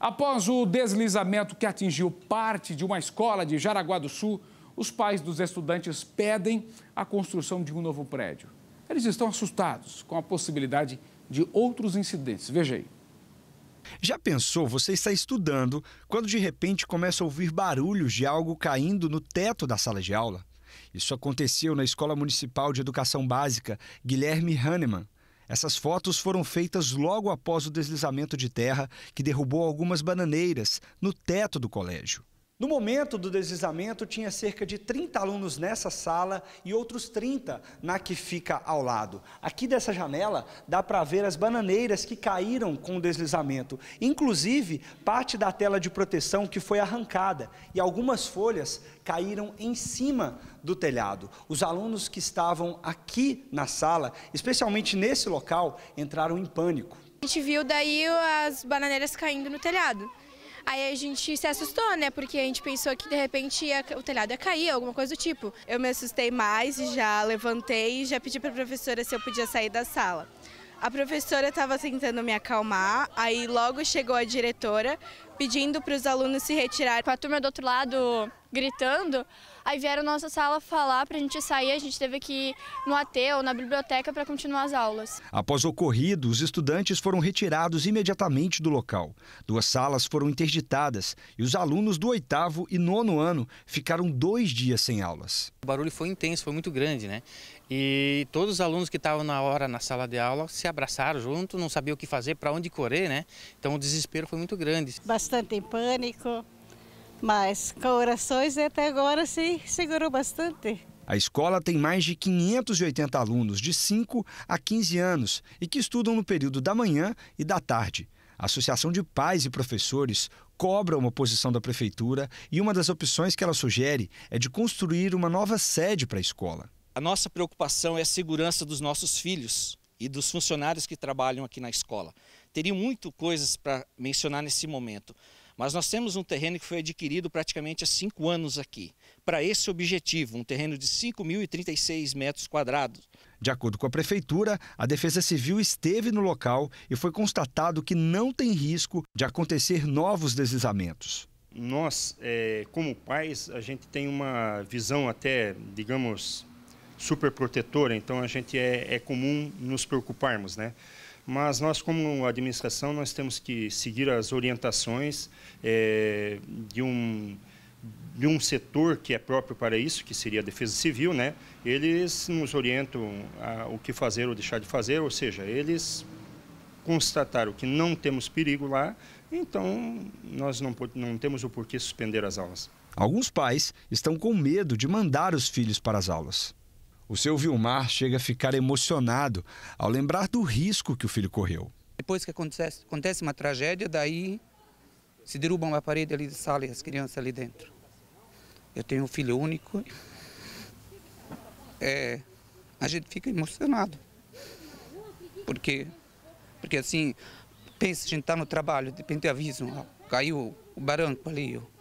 Após o deslizamento que atingiu parte de uma escola de Jaraguá do Sul, os pais dos estudantes pedem a construção de um novo prédio. Eles estão assustados com a possibilidade de outros incidentes. Veja aí. Já pensou, você está estudando, quando de repente começa a ouvir barulhos de algo caindo no teto da sala de aula? Isso aconteceu na Escola Municipal de Educação Básica Guilherme Hahnemann, essas fotos foram feitas logo após o deslizamento de terra que derrubou algumas bananeiras no teto do colégio. No momento do deslizamento, tinha cerca de 30 alunos nessa sala e outros 30 na que fica ao lado. Aqui dessa janela dá para ver as bananeiras que caíram com o deslizamento, inclusive parte da tela de proteção que foi arrancada e algumas folhas caíram em cima do telhado. Os alunos que estavam aqui na sala, especialmente nesse local, entraram em pânico. A gente viu daí as bananeiras caindo no telhado. Aí a gente se assustou, né? Porque a gente pensou que de repente ia, o telhado ia cair, alguma coisa do tipo. Eu me assustei mais e já levantei e já pedi para a professora se eu podia sair da sala. A professora estava tentando me acalmar, aí logo chegou a diretora pedindo para os alunos se retirar. Com a turma do outro lado gritando. Aí vieram nossa sala falar para a gente sair, a gente teve que ir no AT ou na biblioteca para continuar as aulas. Após o ocorrido, os estudantes foram retirados imediatamente do local. Duas salas foram interditadas e os alunos do oitavo e nono ano ficaram dois dias sem aulas. O barulho foi intenso, foi muito grande, né? E todos os alunos que estavam na hora na sala de aula se abraçaram junto, não sabiam o que fazer, para onde correr, né? Então o desespero foi muito grande. Bastante em pânico mas com orações até agora se segurou bastante. A escola tem mais de 580 alunos de 5 a 15 anos e que estudam no período da manhã e da tarde. A Associação de Pais e Professores cobra uma posição da prefeitura e uma das opções que ela sugere é de construir uma nova sede para a escola. A nossa preocupação é a segurança dos nossos filhos e dos funcionários que trabalham aqui na escola. Teria muito coisas para mencionar nesse momento, mas nós temos um terreno que foi adquirido praticamente há cinco anos aqui, para esse objetivo, um terreno de 5.036 metros quadrados. De acordo com a Prefeitura, a Defesa Civil esteve no local e foi constatado que não tem risco de acontecer novos deslizamentos. Nós, é, como pais, a gente tem uma visão até, digamos, superprotetora, então a gente é, é comum nos preocuparmos, né? mas nós, como administração, nós temos que seguir as orientações é, de um de um setor que é próprio para isso, que seria a defesa civil, né? Eles nos orientam a o que fazer ou deixar de fazer, ou seja, eles constataram que não temos perigo lá, então nós não, não temos o porquê suspender as aulas. Alguns pais estão com medo de mandar os filhos para as aulas. O seu Vilmar chega a ficar emocionado ao lembrar do risco que o filho correu. Depois que acontece, acontece uma tragédia, daí se derrubam a parede ali da sala e as crianças ali dentro. Eu tenho um filho único. É, a gente fica emocionado. Porque, porque assim, pensa, a gente está no trabalho, de repente avisam, ó, caiu o barranco ali, ó.